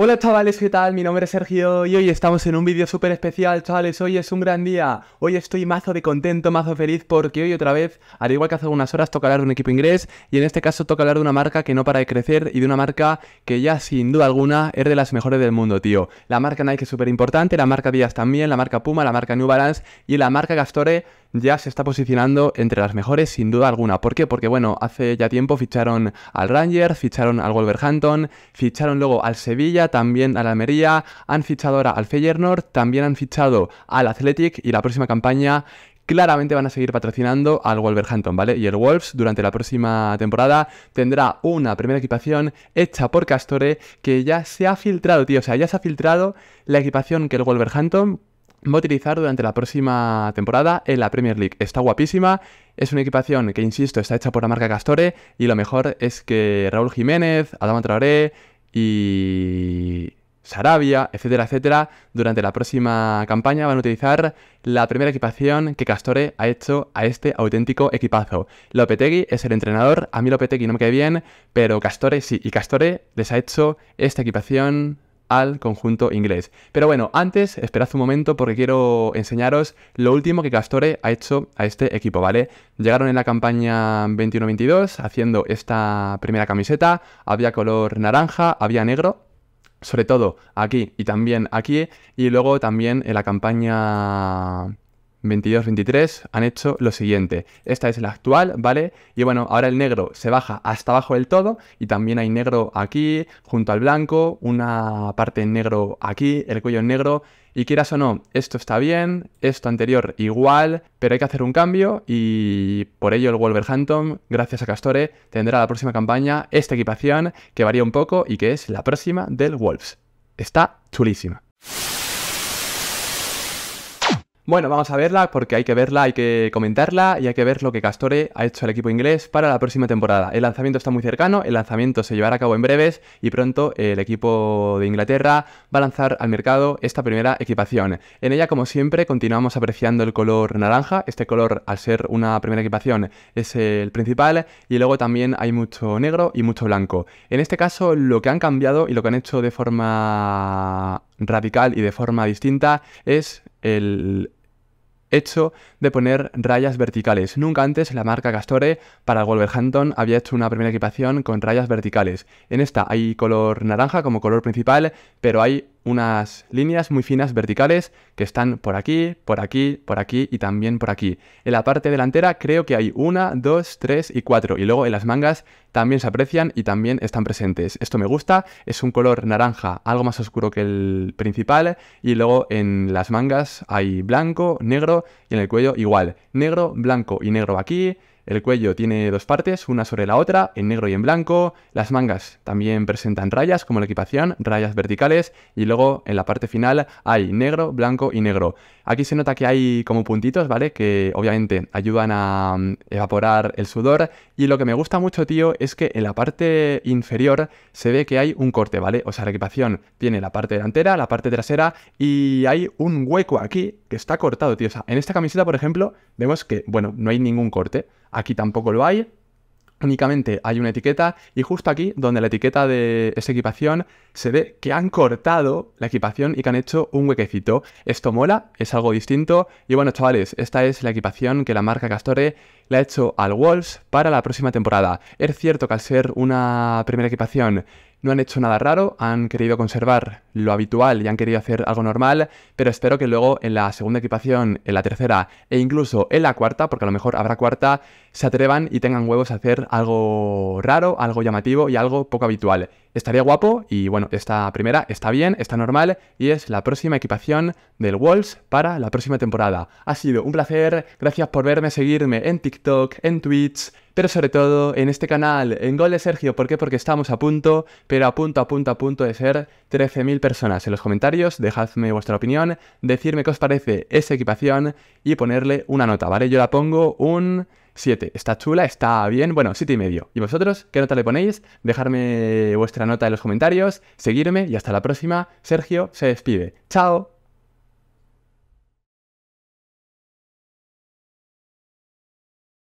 Hola chavales, ¿qué tal? Mi nombre es Sergio y hoy estamos en un vídeo súper especial, chavales, hoy es un gran día. Hoy estoy mazo de contento, mazo feliz, porque hoy otra vez, al igual que hace unas horas, toca hablar de un equipo inglés y en este caso toca hablar de una marca que no para de crecer y de una marca que ya sin duda alguna es de las mejores del mundo, tío. La marca Nike es súper importante, la marca Díaz también, la marca Puma, la marca New Balance y la marca Gastore ya se está posicionando entre las mejores sin duda alguna. ¿Por qué? Porque bueno, hace ya tiempo ficharon al Rangers, ficharon al Wolverhampton, ficharon luego al Sevilla, también al Almería, han fichado ahora al Feyenoord, también han fichado al Athletic y la próxima campaña claramente van a seguir patrocinando al Wolverhampton, ¿vale? Y el Wolves durante la próxima temporada tendrá una primera equipación hecha por Castore que ya se ha filtrado, tío, o sea, ya se ha filtrado la equipación que el Wolverhampton va a utilizar durante la próxima temporada en la Premier League. Está guapísima, es una equipación que, insisto, está hecha por la marca Castore y lo mejor es que Raúl Jiménez, Adama Traoré y Sarabia, etcétera, etcétera, durante la próxima campaña van a utilizar la primera equipación que Castore ha hecho a este auténtico equipazo. Lopetegui es el entrenador, a mí Lopetegui no me cae bien, pero Castore sí, y Castore les ha hecho esta equipación al conjunto inglés. Pero bueno, antes esperad un momento porque quiero enseñaros lo último que Castore ha hecho a este equipo, ¿vale? Llegaron en la campaña 21-22 haciendo esta primera camiseta, había color naranja, había negro, sobre todo aquí y también aquí, y luego también en la campaña 22-23 han hecho lo siguiente. Esta es la actual, ¿vale? Y bueno, ahora el negro se baja hasta abajo del todo y también hay negro aquí, junto al blanco, una parte en negro aquí, el cuello en negro. Y quieras o no, esto está bien, esto anterior igual, pero hay que hacer un cambio y por ello el Wolverhampton, gracias a Castore, tendrá la próxima campaña esta equipación que varía un poco y que es la próxima del Wolves. Está chulísima. Bueno, vamos a verla porque hay que verla, hay que comentarla y hay que ver lo que Castore ha hecho al equipo inglés para la próxima temporada. El lanzamiento está muy cercano, el lanzamiento se llevará a cabo en breves y pronto el equipo de Inglaterra va a lanzar al mercado esta primera equipación. En ella, como siempre, continuamos apreciando el color naranja. Este color, al ser una primera equipación, es el principal y luego también hay mucho negro y mucho blanco. En este caso, lo que han cambiado y lo que han hecho de forma radical y de forma distinta es el hecho de poner rayas verticales. Nunca antes la marca Castore para Wolverhampton había hecho una primera equipación con rayas verticales. En esta hay color naranja como color principal, pero hay unas líneas muy finas verticales que están por aquí, por aquí, por aquí y también por aquí. En la parte delantera creo que hay una, dos, tres y cuatro. Y luego en las mangas también se aprecian y también están presentes. Esto me gusta, es un color naranja, algo más oscuro que el principal. Y luego en las mangas hay blanco, negro y en el cuello igual. Negro, blanco y negro aquí el cuello tiene dos partes, una sobre la otra, en negro y en blanco. Las mangas también presentan rayas, como la equipación, rayas verticales. Y luego en la parte final hay negro, blanco y negro. Aquí se nota que hay como puntitos, ¿vale? Que obviamente ayudan a mm, evaporar el sudor. Y lo que me gusta mucho, tío, es que en la parte inferior se ve que hay un corte, ¿vale? O sea, la equipación tiene la parte delantera, la parte trasera y hay un hueco aquí que está cortado, tío. O sea, en esta camiseta, por ejemplo, vemos que, bueno, no hay ningún corte. Aquí tampoco lo hay. Únicamente hay una etiqueta y justo aquí, donde la etiqueta de esa equipación, se ve que han cortado la equipación y que han hecho un huequecito. Esto mola, es algo distinto. Y bueno, chavales, esta es la equipación que la marca Castore le ha hecho al Wolves para la próxima temporada. Es cierto que al ser una primera equipación no han hecho nada raro, han querido conservar lo habitual y han querido hacer algo normal, pero espero que luego en la segunda equipación, en la tercera e incluso en la cuarta, porque a lo mejor habrá cuarta, se atrevan y tengan huevos a hacer algo raro, algo llamativo y algo poco habitual. Estaría guapo y bueno, esta primera está bien, está normal y es la próxima equipación del Wolves para la próxima temporada. Ha sido un placer, gracias por verme, seguirme en TikTok, en Twitch, pero sobre todo en este canal, en de Sergio, ¿por qué? Porque estamos a punto, pero a punto, a punto, a punto de ser 13.000 personas. En los comentarios dejadme vuestra opinión, decirme qué os parece esa equipación y ponerle una nota, ¿vale? Yo la pongo un... 7. Está chula, está bien. Bueno, 7 y medio. ¿Y vosotros qué nota le ponéis? Dejarme vuestra nota en los comentarios, seguirme y hasta la próxima. Sergio se despide. ¡Chao!